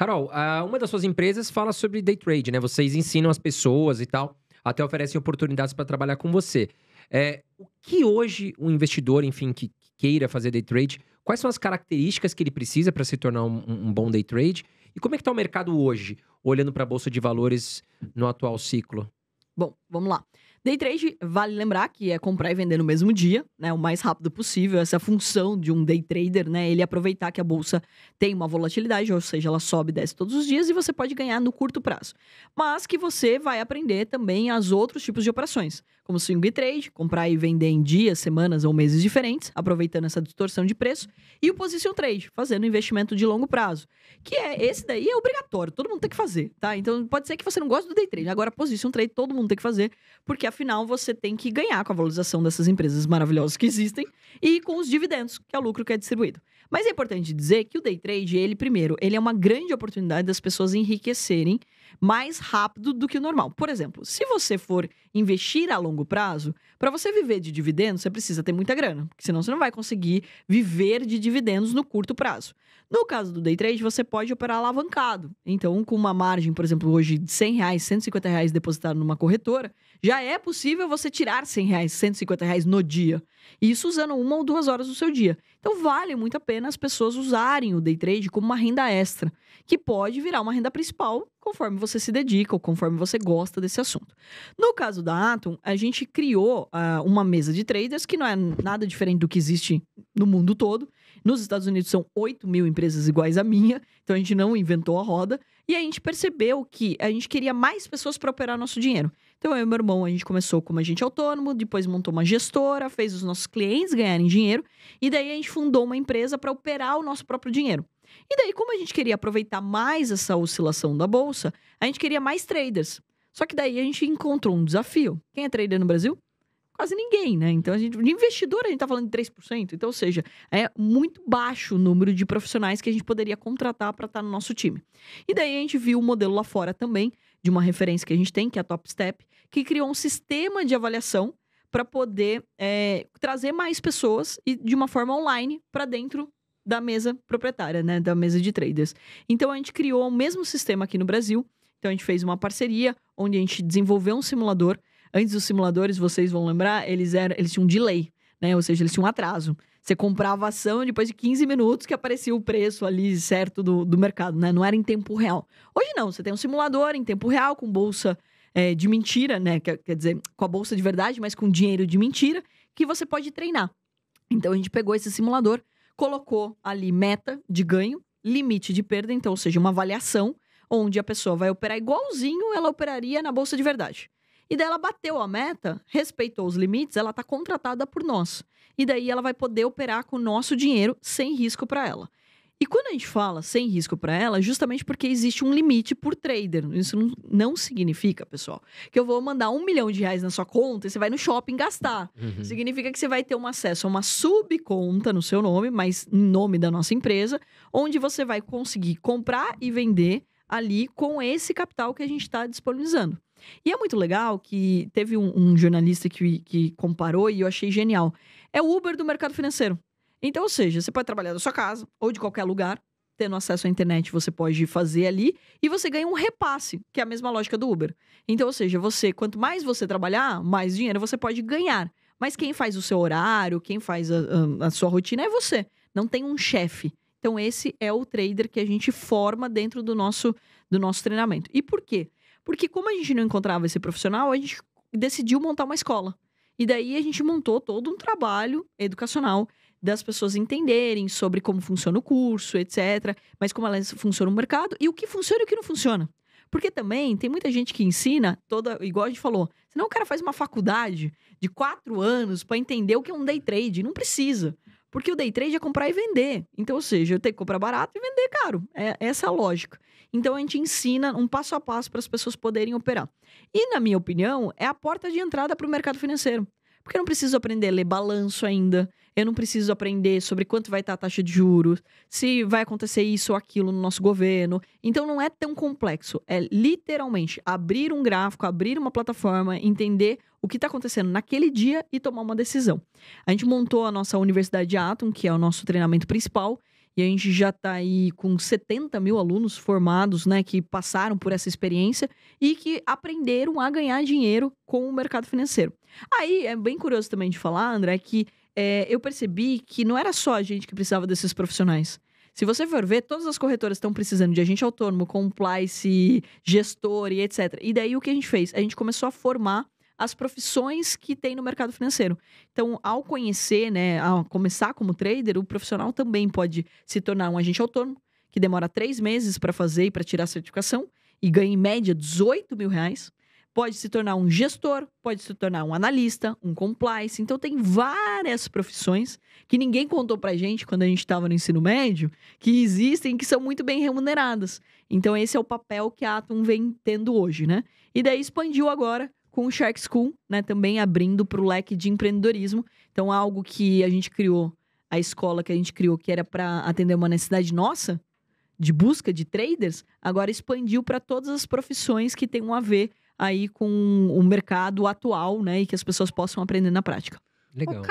Carol, uma das suas empresas fala sobre day trade, né? Vocês ensinam as pessoas e tal, até oferecem oportunidades para trabalhar com você. É, o que hoje um investidor, enfim, que queira fazer day trade, quais são as características que ele precisa para se tornar um, um, bom day trade? E como é que está o mercado hoje, olhando para a Bolsa de Valores no atual ciclo? Bom, vamos lá. Day trade, vale lembrar que é comprar e vender no mesmo dia, né? O mais rápido possível. Essa é a função de um day trader, né? Ele aproveitar que a bolsa tem uma volatilidade, ou seja, ela sobe e desce todos os dias e você pode ganhar no curto prazo. Mas que você vai aprender também as outros tipos de operações, como swing trade, comprar e vender em dias, semanas ou meses diferentes, aproveitando essa distorção de preço, e o position trade, fazendo investimento de longo prazo, que é esse daí é obrigatório, todo mundo tem que fazer, tá? Então pode ser que você não goste do day trade, agora position trade todo mundo tem que fazer, porque afinal você tem que ganhar com a valorização dessas empresas maravilhosas que existem e com os dividendos, que é o lucro que é distribuído. Mas é importante dizer que o day trade, ele primeiro, ele é uma grande oportunidade das pessoas enriquecerem mais rápido do que o normal. Por exemplo, se você for investir a longo prazo, para você viver de dividendos, você precisa ter muita grana, porque senão você não vai conseguir viver de dividendos no curto prazo. No caso do day trade, você pode operar alavancado. Então, com uma margem, por exemplo, hoje de 100 reais, 150 reais depositado numa corretora, já é possível você tirar 100 reais, 150 reais no dia. Isso usando uma ou duas horas do seu dia. Então vale muito a pena as pessoas usarem o day trade como uma renda extra, que pode virar uma renda principal conforme você se dedica ou conforme você gosta desse assunto. No caso da Atom, a gente criou uh, uma mesa de traders que não é nada diferente do que existe no mundo todo. Nos Estados Unidos são 8 mil empresas iguais à minha, então a gente não inventou a roda. E a gente percebeu que a gente queria mais pessoas para operar nosso dinheiro. Então, eu e meu irmão, a gente começou como agente autônomo, depois montou uma gestora, fez os nossos clientes ganharem dinheiro, e daí a gente fundou uma empresa para operar o nosso próprio dinheiro. E daí, como a gente queria aproveitar mais essa oscilação da bolsa, a gente queria mais traders. Só que daí a gente encontrou um desafio. Quem é trader no Brasil? Quase ninguém, né? Então, a gente, de investidor, a gente está falando de 3%. Então, ou seja, é muito baixo o número de profissionais que a gente poderia contratar para estar tá no nosso time. E daí a gente viu o modelo lá fora também de uma referência que a gente tem, que é a Top Step, que criou um sistema de avaliação para poder é, trazer mais pessoas e de uma forma online para dentro da mesa proprietária, né, da mesa de traders. Então a gente criou o mesmo sistema aqui no Brasil. Então a gente fez uma parceria onde a gente desenvolveu um simulador. Antes dos simuladores, vocês vão lembrar, eles eram, eles tinham um delay, né? Ou seja, eles tinham um atraso. Você comprava ação depois de 15 minutos que aparecia o preço ali certo do, do mercado, né? Não era em tempo real. Hoje não, você tem um simulador em tempo real com bolsa é, de mentira, né? Quer, quer dizer, com a bolsa de verdade, mas com dinheiro de mentira, que você pode treinar. Então a gente pegou esse simulador, colocou ali meta de ganho, limite de perda, então, ou seja, uma avaliação onde a pessoa vai operar igualzinho ela operaria na bolsa de verdade. E daí ela bateu a meta, respeitou os limites, ela está contratada por nós. E daí ela vai poder operar com o nosso dinheiro sem risco para ela. E quando a gente fala sem risco para ela, é justamente porque existe um limite por trader. Isso não, não, significa, pessoal, que eu vou mandar um milhão de reais na sua conta e você vai no shopping gastar. Uhum. Significa que você vai ter um acesso a uma subconta no seu nome, mas em nome da nossa empresa, onde você vai conseguir comprar e vender ali com esse capital que a gente está disponibilizando. E é muito legal que teve um, um jornalista que, que comparou e eu achei genial. É o Uber do mercado financeiro. Então, ou seja, você pode trabalhar da sua casa ou de qualquer lugar, tendo acesso à internet, você pode fazer ali e você ganha um repasse, que é a mesma lógica do Uber. Então, ou seja, você, quanto mais você trabalhar, mais dinheiro você pode ganhar. Mas quem faz o seu horário, quem faz a, a, a sua rotina é você. Não tem um chefe. Então, esse é o trader que a gente forma dentro do nosso do nosso treinamento. E por quê? Porque como a gente não encontrava esse profissional, a gente decidiu montar uma escola. E daí a gente montou todo um trabalho educacional das pessoas entenderem sobre como funciona o curso, etc. Mas como elas funcionam o mercado e o que funciona e o que não funciona. Porque também tem muita gente que ensina toda, igual a gente falou, senão o cara faz uma faculdade de quatro anos para entender o que é um day trade. Não precisa. Porque o day trade é comprar e vender. Então, ou seja, eu tenho que comprar barato e vender caro. É essa é a lógica. Então, a gente ensina um passo a passo para as pessoas poderem operar. E, na minha opinião, é a porta de entrada para o mercado financeiro. Porque eu não preciso aprender a ler balanço ainda. Eu não preciso aprender sobre quanto vai estar a taxa de juros, se vai acontecer isso ou aquilo no nosso governo. Então não é tão complexo. É literalmente abrir um gráfico, abrir uma plataforma, entender o que está acontecendo naquele dia e tomar uma decisão. A gente montou a nossa Universidade de Atom, que é o nosso treinamento principal, e a gente já está aí com 70 mil alunos formados, né, que passaram por essa experiência e que aprenderam a ganhar dinheiro com o mercado financeiro. Aí é bem curioso também de falar, André, que é, eu percebi que não era só a gente que precisava desses profissionais. Se você for ver, todas as corretoras estão precisando de agente autônomo, compliance, gestor e etc. E daí o que a gente fez? A gente começou a formar as profissões que tem no mercado financeiro. Então, ao conhecer, né, ao começar como trader, o profissional também pode se tornar um agente autônomo, que demora três meses para fazer e para tirar a certificação, e ganha em média 18 mil reais. Pode se tornar um gestor, pode se tornar um analista, um compliance. Então, tem várias profissões que ninguém contou pra gente quando a gente estava no ensino médio, que existem que são muito bem remuneradas. Então, esse é o papel que a Atom vem tendo hoje, né? E daí expandiu agora com o Shark School, né, também abrindo para o leque de empreendedorismo. Então, algo que a gente criou, a escola que a gente criou, que era para atender uma necessidade nossa, de busca de traders, agora expandiu para todas as profissões que um a ver aí com o mercado atual, né, e que as pessoas possam aprender na prática. Legal.